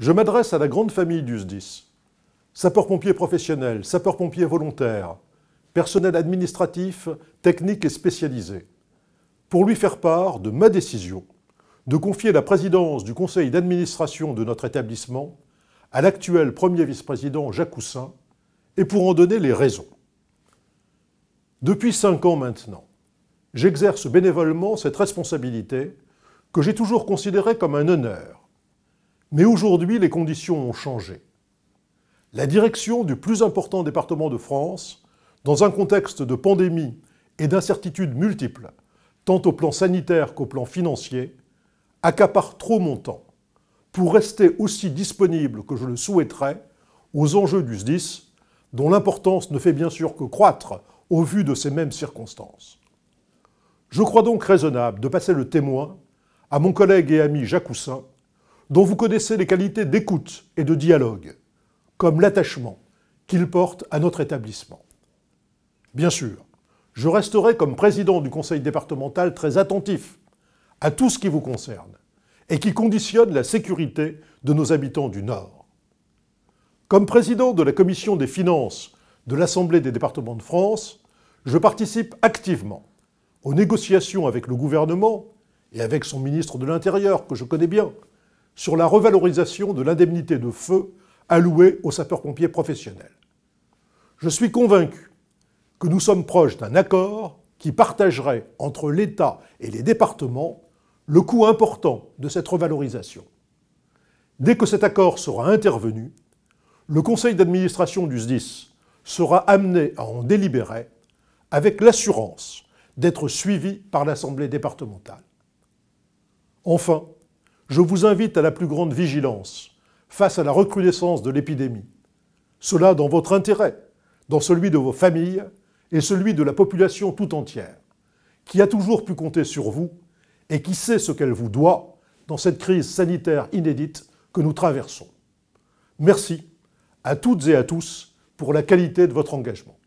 Je m'adresse à la grande famille du SDIS. Sapeurs-pompiers professionnels, sapeurs-pompiers volontaires, personnel administratif, technique et spécialisé. Pour lui faire part de ma décision de confier la présidence du conseil d'administration de notre établissement à l'actuel premier vice-président Jacques Coussin et pour en donner les raisons. Depuis cinq ans maintenant, j'exerce bénévolement cette responsabilité que j'ai toujours considérée comme un honneur mais aujourd'hui, les conditions ont changé. La direction du plus important département de France, dans un contexte de pandémie et d'incertitudes multiples, tant au plan sanitaire qu'au plan financier, accapare trop mon temps pour rester aussi disponible que je le souhaiterais aux enjeux du SDIS, dont l'importance ne fait bien sûr que croître au vu de ces mêmes circonstances. Je crois donc raisonnable de passer le témoin à mon collègue et ami Jacques Houssin dont vous connaissez les qualités d'écoute et de dialogue, comme l'attachement qu'il porte à notre établissement. Bien sûr, je resterai comme président du conseil départemental très attentif à tout ce qui vous concerne et qui conditionne la sécurité de nos habitants du Nord. Comme président de la commission des finances de l'Assemblée des départements de France, je participe activement aux négociations avec le gouvernement et avec son ministre de l'Intérieur, que je connais bien, sur la revalorisation de l'indemnité de feu allouée aux sapeurs-pompiers professionnels. Je suis convaincu que nous sommes proches d'un accord qui partagerait entre l'État et les départements le coût important de cette revalorisation. Dès que cet accord sera intervenu, le conseil d'administration du SDIS sera amené à en délibérer avec l'assurance d'être suivi par l'Assemblée départementale. Enfin, je vous invite à la plus grande vigilance face à la recrudescence de l'épidémie. Cela dans votre intérêt, dans celui de vos familles et celui de la population tout entière, qui a toujours pu compter sur vous et qui sait ce qu'elle vous doit dans cette crise sanitaire inédite que nous traversons. Merci à toutes et à tous pour la qualité de votre engagement.